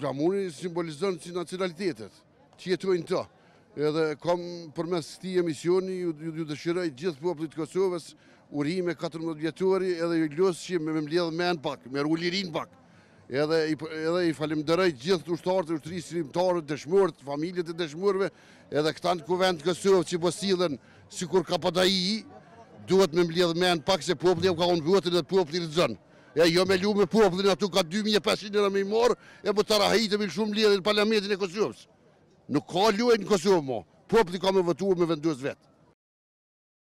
Gamuri simbolizën si nacionalitetet, që jetojnë të. Edhe kam përmes këti emisioni, ju dëshiraj gjithë po të Kosovës, uri me 14 vjetori edhe ju lësë që me më me në pak, me rullirin pak. Edhe i falim gjithë të ushtarët e ushtëri sirimtarët, dëshmurët, familjet e dëshmurëve, edhe këta në kuvend të Kosovë që posilën si kur ka pëdaji i, duhet me më me në pak se poplit për ka unë vëtën dhe poplit për rëzënë. E jo me lu me popëdhën atu ka 2500 nëra me i morë, e më po tara hejtëm i shumë lirë në parlamentin e Kosovës. Nuk ka luaj e në Kosovë, ma. Poplin ka me vëtuar me venduës vetë.